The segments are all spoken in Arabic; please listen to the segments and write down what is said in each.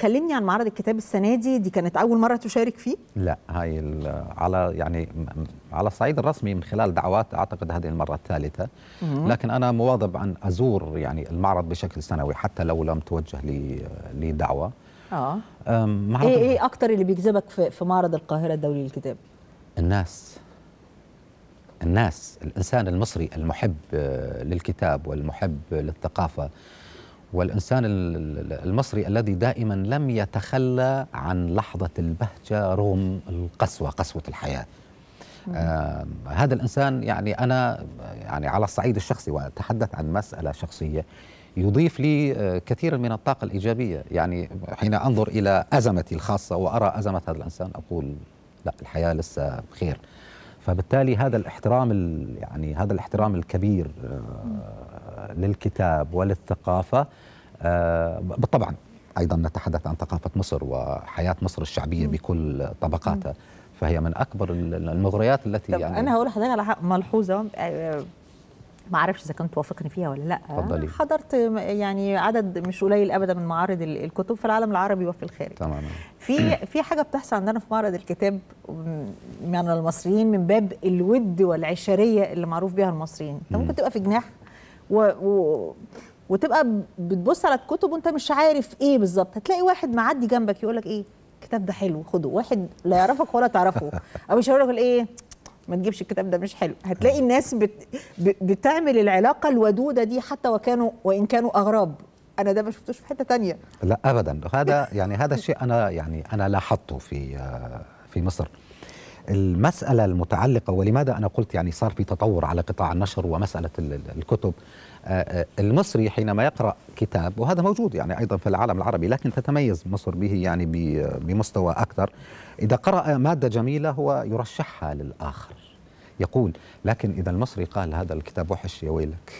كلمني عن معرض الكتاب السنه دي دي كانت اول مره تشارك فيه لا هاي على يعني على الصعيد الرسمي من خلال دعوات اعتقد هذه المره الثالثه لكن انا مواظب عن ازور يعني المعرض بشكل سنوي حتى لو لم توجه لي لدعوه اه ايه ايه اكتر اللي بيجذبك في, في معرض القاهره الدولي للكتاب الناس الناس الانسان المصري المحب آه، للكتاب والمحب للثقافه والإنسان المصري الذي دائما لم يتخلى عن لحظة البهجة رغم القسوة قسوة الحياة آه هذا الإنسان يعني أنا يعني على الصعيد الشخصي وأتحدث عن مسألة شخصية يضيف لي آه، كثيرا من الطاقة الإيجابية يعني حين أنظر إلى أزمتي الخاصة وأرى أزمة هذا الإنسان أقول لا الحياة لسه بخير فبالتالي هذا الاحترام يعني هذا الاحترام الكبير آه، للكتاب وللثقافه بالطبع آه، ايضا نتحدث عن ثقافه مصر وحياه مصر الشعبيه بكل طبقاتها فهي من اكبر المغريات التي طب يعني انا هقول لحضرتك على ملحوظه آه، ما اعرفش اذا كنت توافقني فيها ولا لا فضلي. حضرت يعني عدد مش قليل ابدا من معارض الكتب في العالم العربي وفي الخارج تماما في في حاجه بتحصل عندنا في معرض الكتاب يعني المصريين من باب الود والعشريه اللي معروف بيها المصريين انت ممكن تبقى في جناح و, و وتبقى بتبص على الكتب وانت مش عارف ايه بالظبط هتلاقي واحد معدي جنبك يقول لك ايه الكتاب ده حلو خده واحد لا يعرفك ولا تعرفه او مش هيقول لك ايه ما تجيبش الكتاب ده مش حلو هتلاقي الناس بت... بتعمل العلاقه الودوده دي حتى وكانوا وان كانوا اغراب انا ده ما شفتوش في حته تانية لا ابدا هذا يعني هذا الشيء انا يعني انا لاحظته في في مصر المسألة المتعلقة ولماذا أنا قلت يعني صار في تطور على قطاع النشر ومسألة الكتب آه، آه، المصري حينما يقرأ كتاب وهذا موجود يعني أيضا في العالم العربي لكن تتميز مصر به يعني بمستوى أكثر إذا قرأ مادة جميلة هو يرشحها للآخر يقول لكن إذا المصري قال هذا الكتاب وحش يا ويلك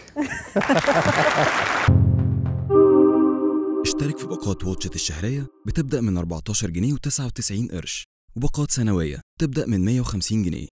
اشترك في باقات واتشت الشهرية بتبدأ من 14 جنيه و99 قرش وباقات سنوية تبدأ من 150 جنيه